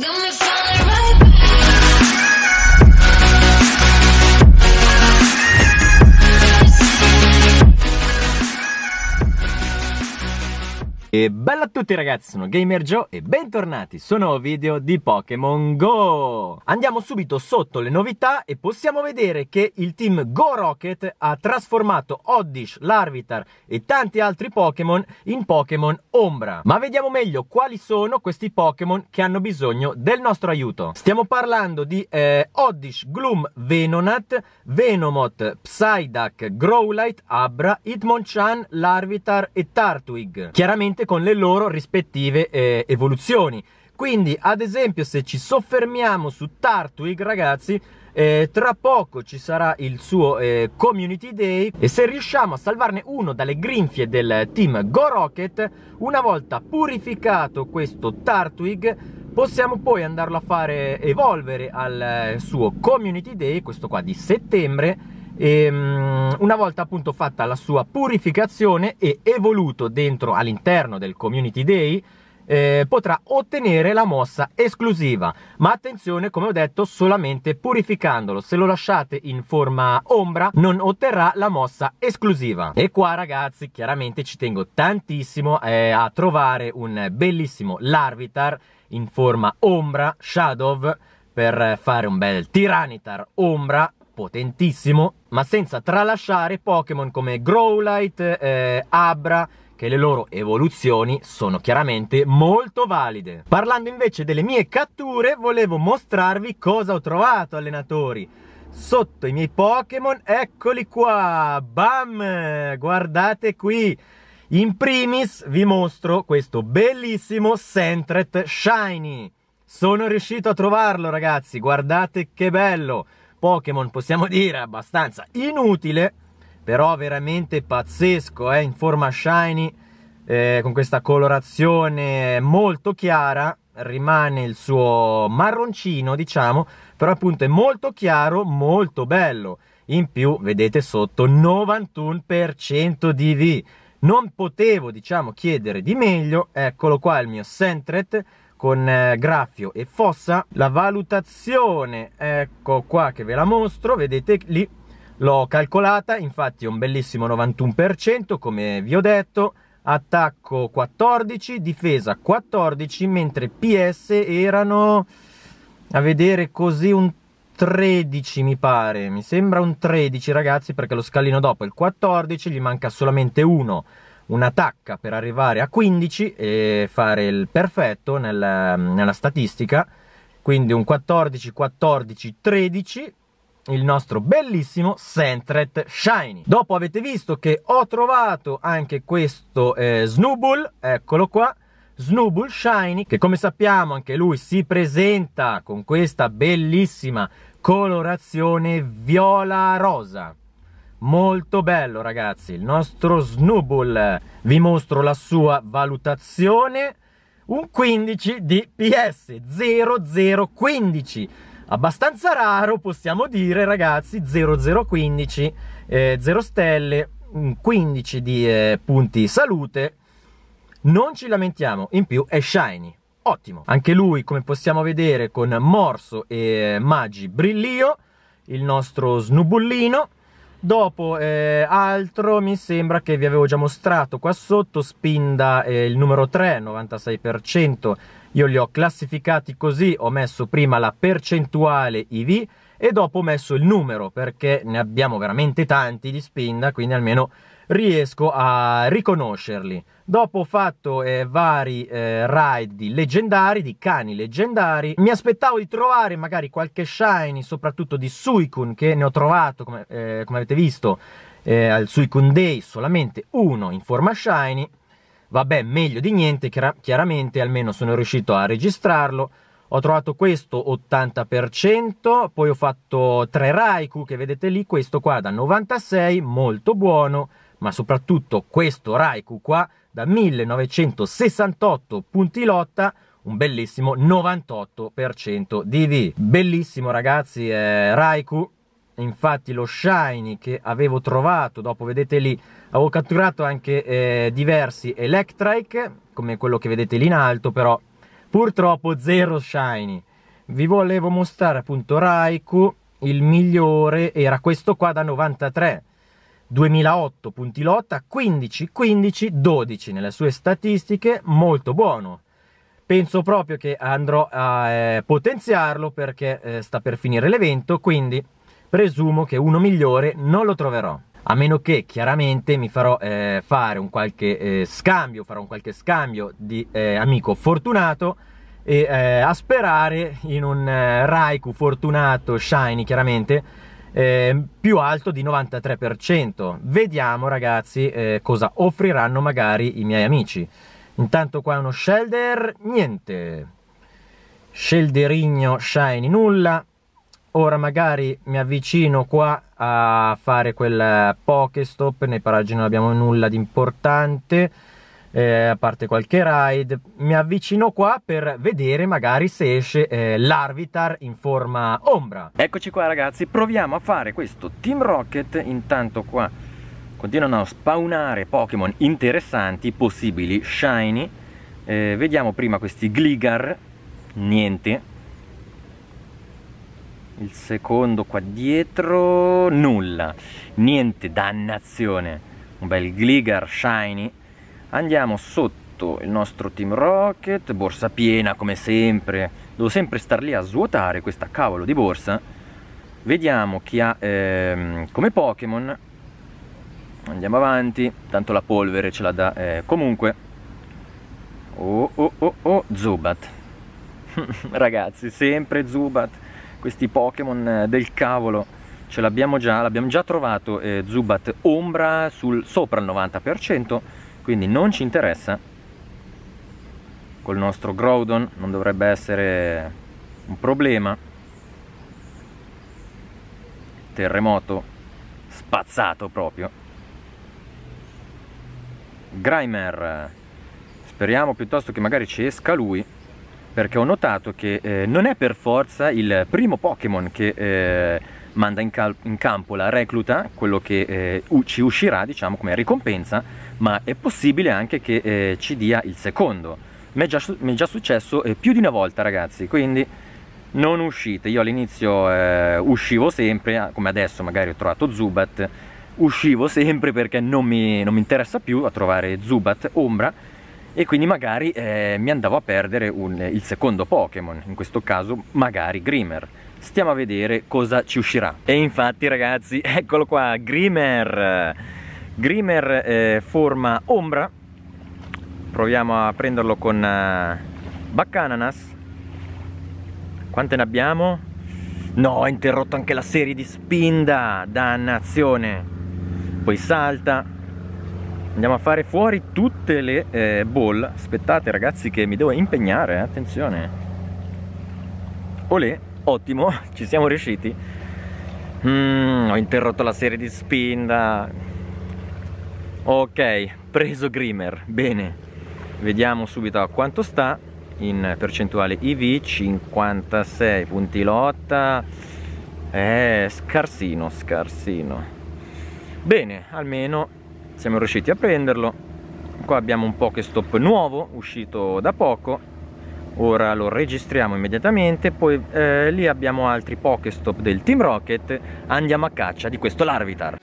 Gonna E bella a tutti ragazzi, sono Gamer Joe e bentornati su un nuovo video di Pokémon GO! Andiamo subito sotto le novità e possiamo vedere che il team Go Rocket ha trasformato Oddish, Larvitar e tanti altri Pokémon in Pokémon Ombra. Ma vediamo meglio quali sono questi Pokémon che hanno bisogno del nostro aiuto. Stiamo parlando di eh, Oddish, Gloom, Venonat, Venomoth, Psyduck, Growlite, Abra, Hitmonchan, Larvitar e Tartwig. Chiaramente ovviamente con le loro rispettive eh, evoluzioni. Quindi, ad esempio, se ci soffermiamo su Tartwig, ragazzi, eh, tra poco ci sarà il suo eh, Community Day e se riusciamo a salvarne uno dalle grinfie del team Go Rocket, una volta purificato questo Tartwig, possiamo poi andarlo a fare evolvere al eh, suo Community Day, questo qua di settembre, e, um, una volta appunto fatta la sua purificazione e evoluto dentro all'interno del Community Day, eh, potrà ottenere la mossa esclusiva ma attenzione come ho detto solamente purificandolo se lo lasciate in forma ombra non otterrà la mossa esclusiva e qua ragazzi chiaramente ci tengo tantissimo eh, a trovare un bellissimo Larvitar in forma ombra shadow per fare un bel Tiranitar ombra potentissimo, ma senza tralasciare Pokémon come Growlite, eh, Abra, che le loro evoluzioni sono chiaramente molto valide. Parlando invece delle mie catture, volevo mostrarvi cosa ho trovato, allenatori. Sotto i miei Pokémon, eccoli qua, bam, guardate qui. In primis vi mostro questo bellissimo Sentret Shiny. Sono riuscito a trovarlo ragazzi, guardate che bello! Pokémon, possiamo dire abbastanza inutile, però veramente pazzesco, eh, in forma shiny, eh, con questa colorazione molto chiara, rimane il suo marroncino, diciamo, però appunto è molto chiaro, molto bello. In più, vedete sotto, 91% di V. Non potevo, diciamo, chiedere di meglio. Eccolo qua il mio Sentret con eh, Graffio e Fossa la valutazione ecco qua che ve la mostro vedete lì l'ho calcolata infatti è un bellissimo 91% come vi ho detto attacco 14 difesa 14 mentre PS erano a vedere così un 13 mi pare mi sembra un 13 ragazzi perché lo scalino dopo è il 14 gli manca solamente uno una tacca per arrivare a 15 e fare il perfetto nella, nella statistica quindi un 14 14 13 il nostro bellissimo Sentret Shiny. Dopo avete visto che ho trovato anche questo eh, Snubbull, eccolo qua, Snubbull Shiny, che come sappiamo anche lui si presenta con questa bellissima colorazione viola rosa molto bello ragazzi il nostro Snubble vi mostro la sua valutazione un 15 di PS 0015 abbastanza raro possiamo dire ragazzi 0015 eh, 0 stelle 15 di eh, punti salute non ci lamentiamo in più è shiny ottimo anche lui come possiamo vedere con morso e eh, magi brillio il nostro snubullino Dopo eh, altro mi sembra che vi avevo già mostrato qua sotto, Spinda eh, il numero 3, 96%, io li ho classificati così, ho messo prima la percentuale IV e dopo ho messo il numero perché ne abbiamo veramente tanti di Spinda, quindi almeno riesco a riconoscerli. Dopo ho fatto eh, vari eh, ride di leggendari, di cani leggendari, mi aspettavo di trovare magari qualche shiny, soprattutto di Suicune, che ne ho trovato, come, eh, come avete visto, eh, al Suicune Day solamente uno in forma shiny. Vabbè, meglio di niente, chiaramente, almeno sono riuscito a registrarlo. Ho trovato questo 80%, poi ho fatto tre Raikou, che vedete lì, questo qua da 96, molto buono ma soprattutto questo Raikou qua da 1968 punti lotta un bellissimo 98% di V. Bellissimo ragazzi eh, Raikou, infatti lo shiny che avevo trovato, dopo vedete lì, avevo catturato anche eh, diversi Electrike, come quello che vedete lì in alto però, purtroppo zero shiny. Vi volevo mostrare appunto Raikou, il migliore era questo qua da 93 2008 punti lotta, 15, 15, 12 nelle sue statistiche, molto buono. Penso proprio che andrò a eh, potenziarlo perché eh, sta per finire l'evento, quindi presumo che uno migliore non lo troverò. A meno che chiaramente mi farò eh, fare un qualche eh, scambio, farò un qualche scambio di eh, amico fortunato e eh, a sperare in un Raikou fortunato shiny chiaramente eh, più alto di 93%. Vediamo ragazzi eh, cosa offriranno magari i miei amici. Intanto qua uno shelder, niente. Shelderigno shiny, nulla. Ora magari mi avvicino qua a fare quel Pokestop, nei paraggi non abbiamo nulla di importante eh, a parte qualche ride. Mi avvicino qua per vedere magari se esce eh, l'Arvitar in forma ombra. Eccoci qua ragazzi, proviamo a fare questo Team Rocket, intanto qua continuano a spawnare Pokémon interessanti, possibili shiny. Eh, vediamo prima questi Gligar, niente. Il secondo qua dietro, nulla. Niente, dannazione. Un bel Gligar shiny andiamo sotto il nostro Team Rocket, borsa piena come sempre, devo sempre star lì a svuotare questa cavolo di borsa, vediamo chi ha ehm, come Pokémon, andiamo avanti, tanto la polvere ce la dà eh, comunque, oh oh oh oh Zubat, ragazzi sempre Zubat, questi Pokémon eh, del cavolo, ce l'abbiamo già, l'abbiamo già trovato eh, Zubat Ombra sul, sopra il 90%, quindi non ci interessa col nostro Groudon non dovrebbe essere un problema terremoto spazzato proprio Grimer speriamo piuttosto che magari ci esca lui perché ho notato che eh, non è per forza il primo Pokémon che eh, manda in, in, campo la recluta quello che eh, ci uscirà diciamo come ricompensa ma è possibile anche che eh, ci dia il secondo. Mi è già, successo eh, più di una volta ragazzi, quindi non uscite. Io all'inizio eh, uscivo sempre, ah, come adesso magari ho trovato Zubat, uscivo sempre perché non mi, non mi interessa più a trovare Zubat Ombra e quindi magari eh, mi andavo a perdere un, il secondo Pokémon, in questo caso magari Grimer. Stiamo a vedere cosa ci uscirà. E infatti ragazzi, eccolo qua, Grimer! Grimer eh, forma ombra proviamo a prenderlo con uh, baccananas quante ne abbiamo? no ho interrotto anche la serie di spinda dannazione poi salta andiamo a fare fuori tutte le eh, ball aspettate ragazzi che mi devo impegnare eh? attenzione olè ottimo ci siamo riusciti mm, ho interrotto la serie di spinda ok preso Grimer bene vediamo subito a quanto sta in percentuale IV 56 punti lotta eh, scarsino scarsino bene almeno siamo riusciti a prenderlo qua abbiamo un Pokestop nuovo uscito da poco ora lo registriamo immediatamente poi eh, lì abbiamo altri Pokestop del Team Rocket andiamo a caccia di questo Larvitar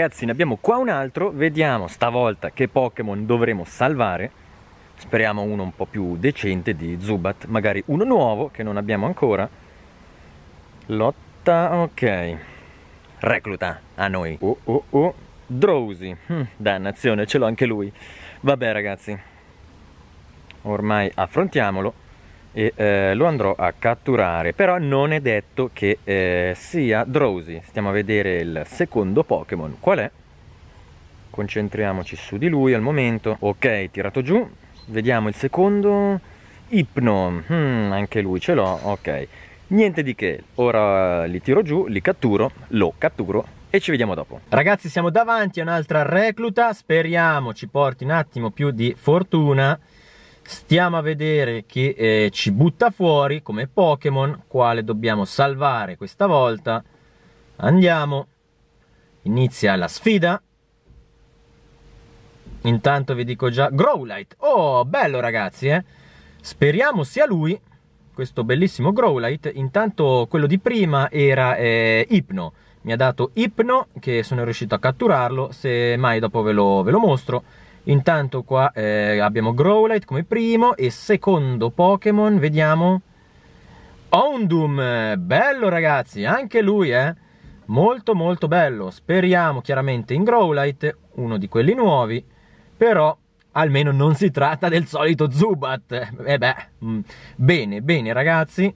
ragazzi ne abbiamo qua un altro, vediamo stavolta che Pokémon dovremo salvare. Speriamo uno un po' più decente di Zubat, magari uno nuovo che non abbiamo ancora. Lotta, ok. Recluta a noi. Oh oh oh. Drowsy. Hm, dannazione, ce l'ho anche lui. Vabbè ragazzi, ormai affrontiamolo e eh, lo andrò a catturare però non è detto che eh, sia Drowsy stiamo a vedere il secondo Pokémon qual è? concentriamoci su di lui al momento ok tirato giù vediamo il secondo Ipno hmm, anche lui ce l'ho ok niente di che ora eh, li tiro giù li catturo lo catturo e ci vediamo dopo. Ragazzi siamo davanti a un'altra recluta, speriamo ci porti un attimo più di fortuna stiamo a vedere che eh, ci butta fuori come Pokémon, quale dobbiamo salvare questa volta. Andiamo, inizia la sfida. Intanto vi dico già, Growlite, oh bello ragazzi, eh? speriamo sia lui, questo bellissimo Growlite. Intanto quello di prima era eh, Ipno, mi ha dato Ipno che sono riuscito a catturarlo, se mai dopo ve lo, ve lo mostro. Intanto qua eh, abbiamo Growlite come primo e secondo Pokémon vediamo Ondum, bello ragazzi, anche lui eh, molto molto bello, speriamo chiaramente in Growlite, uno di quelli nuovi, però almeno non si tratta del solito Zubat, e eh beh, mm, bene bene ragazzi,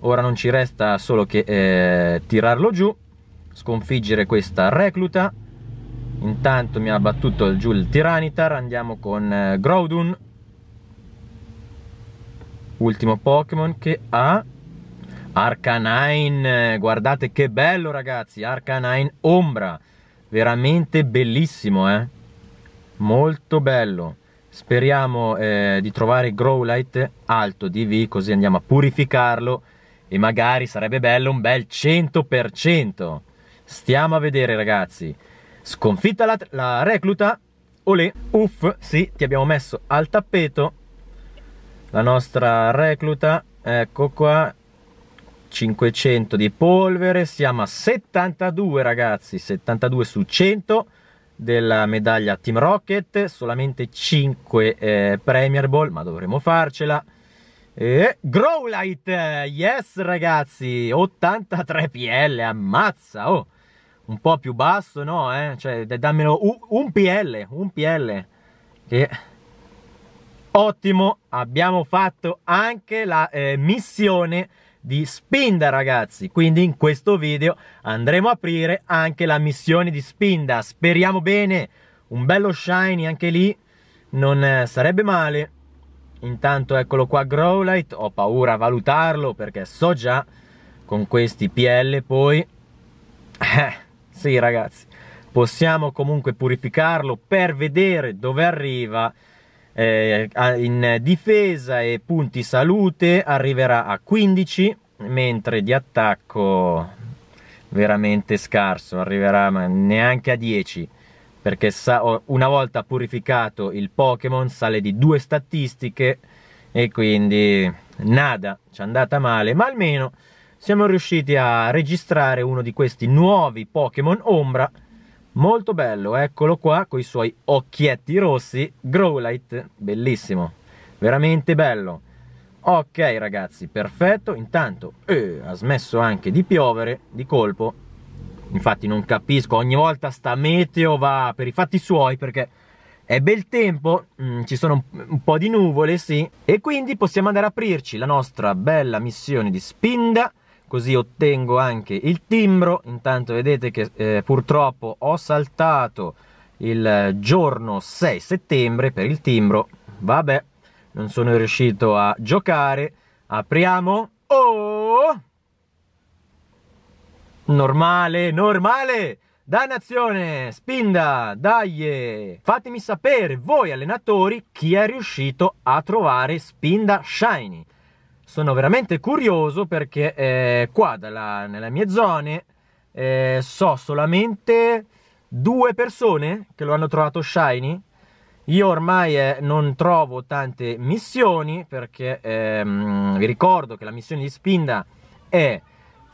ora non ci resta solo che eh, tirarlo giù, sconfiggere questa recluta, intanto mi ha battuto giù il Tiranitar andiamo con eh, Groudon ultimo Pokémon che ha Arcanine eh, guardate che bello ragazzi Arcanine Ombra veramente bellissimo eh molto bello speriamo eh, di trovare Growlite alto di V, così andiamo a purificarlo e magari sarebbe bello un bel 100% stiamo a vedere ragazzi Sconfitta la, la recluta, olè, uff, sì, ti abbiamo messo al tappeto la nostra recluta, ecco qua, 500 di polvere, siamo a 72 ragazzi, 72 su 100 della medaglia Team Rocket, solamente 5 eh, Premier Ball, ma dovremo farcela. E Growlite, yes ragazzi, 83 PL, ammazza, oh! un po' più basso, no? Eh? Cioè, dammelo un, un PL, un PL. Che... Ottimo, abbiamo fatto anche la eh, missione di spinda ragazzi quindi in questo video andremo a aprire anche la missione di spinda speriamo bene un bello shiny anche lì non eh, sarebbe male intanto eccolo qua Growlite ho paura a valutarlo perché so già con questi PL poi eh, sì, ragazzi, possiamo comunque purificarlo per vedere dove arriva. Eh, in difesa e punti salute arriverà a 15, mentre di attacco veramente scarso, arriverà neanche a 10 perché una volta purificato il Pokémon sale di due statistiche e quindi nada, ci è andata male, ma almeno siamo riusciti a registrare uno di questi nuovi Pokémon Ombra molto bello, eccolo qua con i suoi occhietti rossi Growlite, bellissimo veramente bello ok ragazzi, perfetto intanto eh, ha smesso anche di piovere di colpo infatti non capisco, ogni volta sta meteo va per i fatti suoi perché è bel tempo, mm, ci sono un, un, po' di nuvole, sì, e quindi possiamo andare a aprirci la nostra bella missione di Spinda così ottengo anche il timbro intanto vedete che eh, purtroppo ho saltato il giorno 6 settembre per il timbro vabbè non sono riuscito a giocare apriamo oh normale normale Dannazione, spinda, dai! Fatemi sapere voi allenatori chi è riuscito a trovare spinda shiny sono veramente curioso perché eh, qua dalla, nelle mie zone eh, so solamente due persone che lo hanno trovato shiny io ormai eh, non trovo tante missioni perché ehm, vi ricordo che la missione di Spinda è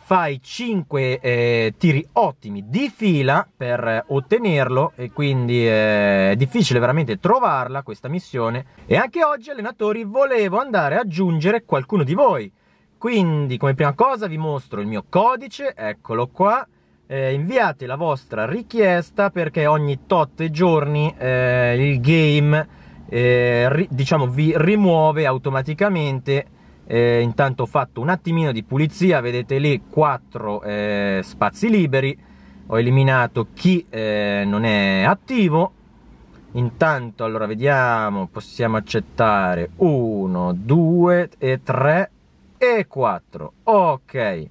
fai 5 eh, tiri ottimi di fila per ottenerlo e quindi eh, è difficile veramente trovarla questa missione e anche oggi allenatori volevo andare a aggiungere qualcuno di voi quindi come prima cosa vi mostro il mio codice eccolo qua eh, inviate la vostra richiesta perché ogni tot giorni eh, il game eh, ri, diciamo vi rimuove automaticamente eh, intanto ho fatto un attimino di pulizia vedete lì quattro eh, spazi liberi ho eliminato chi eh, non è attivo intanto allora vediamo possiamo accettare 1 2 e 3 e 4 ok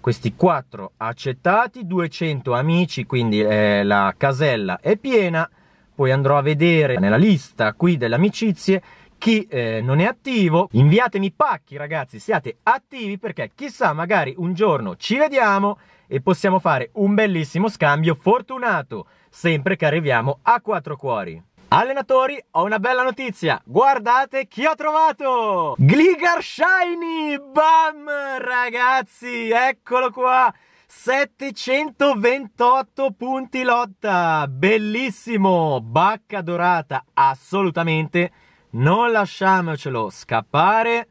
questi 4 accettati 200 amici quindi eh, la casella è piena poi andrò a vedere nella lista qui delle amicizie chi eh, non è attivo. Inviatemi pacchi ragazzi, siate attivi perché chissà magari un giorno ci vediamo e possiamo fare un bellissimo scambio fortunato, sempre che arriviamo a quattro cuori. Allenatori, ho una bella notizia, guardate chi ho trovato! Gligar Shiny, bam ragazzi, eccolo qua! 728 punti lotta, bellissimo, bacca dorata, assolutamente non lasciamocelo scappare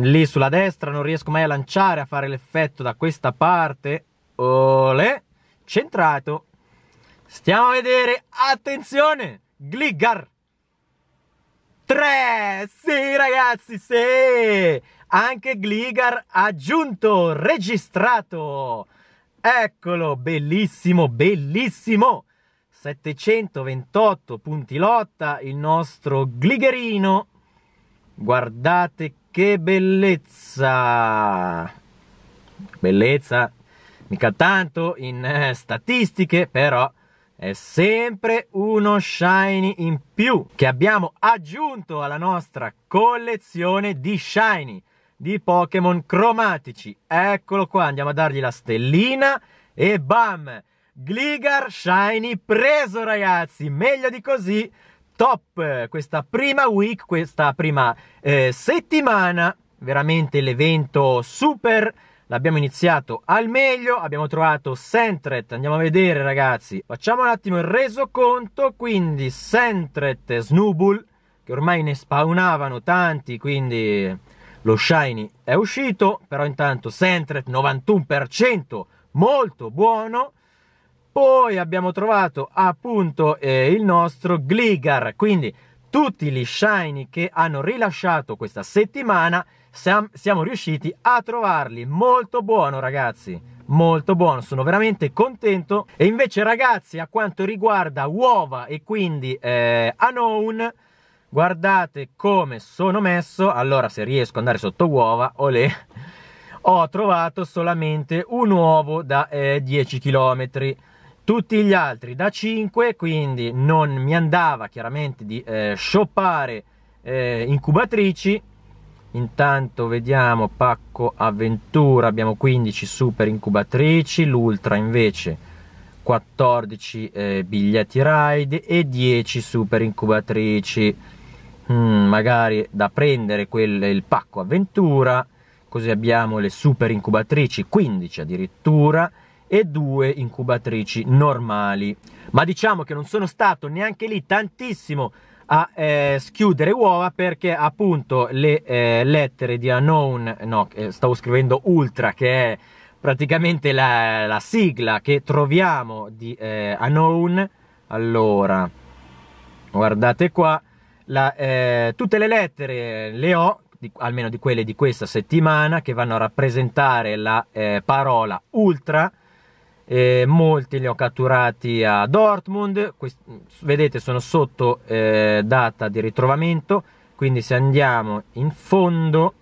lì sulla destra non riesco mai a lanciare a fare l'effetto da questa parte Ole, centrato stiamo a vedere attenzione Gligar 3 sì ragazzi sì anche Gligar aggiunto registrato eccolo bellissimo bellissimo 728 punti lotta il nostro Gligherino. Guardate che bellezza! Bellezza, mica tanto in eh, statistiche, però è sempre uno shiny in più che abbiamo aggiunto alla nostra collezione di shiny di Pokémon cromatici. Eccolo qua, andiamo a dargli la stellina e bam! Gligar Shiny preso ragazzi, meglio di così, top questa prima week, questa prima eh, settimana, veramente l'evento super, l'abbiamo iniziato al meglio, abbiamo trovato Sentret, andiamo a vedere ragazzi, facciamo un attimo il resoconto, quindi Sentret e Snubul, che ormai ne spawnavano tanti, quindi lo Shiny è uscito, però intanto Sentret 91%, molto buono, poi abbiamo trovato appunto eh, il nostro Gligar, quindi tutti gli shiny che hanno rilasciato questa settimana siamo, siamo riusciti a trovarli, molto buono ragazzi, molto buono, sono veramente contento. E invece ragazzi a quanto riguarda uova e quindi eh, Unknown, guardate come sono messo, allora se riesco ad andare sotto uova, olè, ho trovato solamente un uovo da eh, 10 km tutti gli altri da 5, quindi non mi andava chiaramente di eh, shoppare eh, incubatrici. Intanto vediamo pacco avventura, abbiamo 15 super incubatrici, l'ultra invece 14 eh, biglietti ride e 10 super incubatrici. Mm, magari da prendere quel, il pacco avventura, così abbiamo le super incubatrici 15 addirittura e due incubatrici normali. Ma diciamo che non sono stato neanche lì tantissimo a eh, schiudere uova perché appunto le eh, lettere di unknown, no, eh, stavo scrivendo ultra che è praticamente la, la sigla che troviamo di eh, unknown. Allora, guardate qua, la, eh, tutte le lettere le ho, di, almeno di quelle di questa settimana, che vanno a rappresentare la eh, parola ultra eh, molti li ho catturati a Dortmund, Quest vedete sono sotto eh, data di ritrovamento, quindi se andiamo in fondo,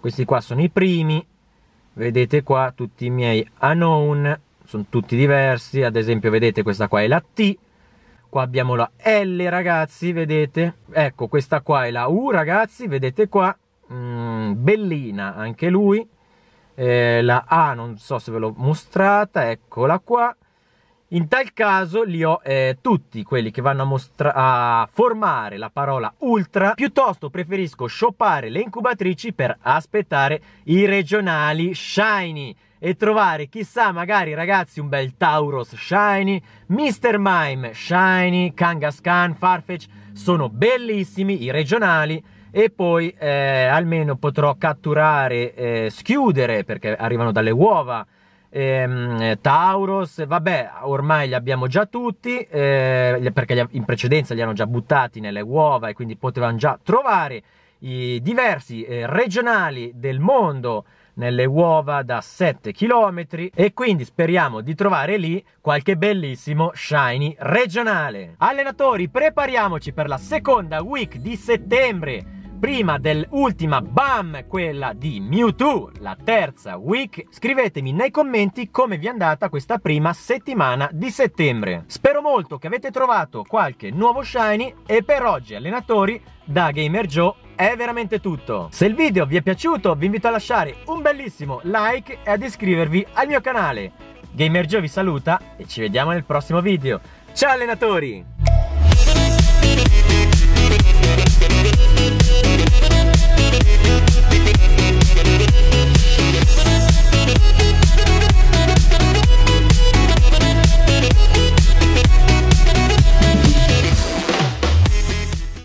questi qua sono i primi, vedete qua tutti i miei unknown, sono tutti diversi, ad esempio vedete questa qua è la T, qua abbiamo la L ragazzi, vedete? Ecco, questa qua è la U ragazzi, vedete qua, mm, bellina anche lui, eh, la A non so se ve l'ho mostrata, eccola qua. In tal caso li ho eh, tutti quelli che vanno a, a, formare la parola ultra, piuttosto preferisco shoppare le incubatrici per aspettare i regionali shiny e trovare chissà magari ragazzi un bel Tauros shiny, Mr. Mime shiny, Kangaskhan, Farfetch, sono bellissimi i regionali e poi eh, almeno potrò catturare, eh, schiudere, perché arrivano dalle uova, ehm, Tauros, vabbè, ormai li abbiamo già tutti, eh, perché in precedenza li hanno già buttati nelle uova e quindi potevano già trovare i diversi eh, regionali del mondo nelle uova da 7 km e quindi speriamo di trovare lì qualche bellissimo shiny regionale. Allenatori, prepariamoci per la seconda week di settembre prima dell'ultima BAM, quella di Mewtwo, la terza week, scrivetemi nei commenti come vi è andata questa prima settimana di settembre. Spero molto che avete trovato qualche nuovo shiny e per oggi allenatori da Gamer Joe è veramente tutto. Se il video vi è piaciuto vi invito a lasciare un bellissimo like e ad iscrivervi al mio canale. Gamer Joe vi saluta e ci vediamo nel prossimo video. Ciao allenatori! Thank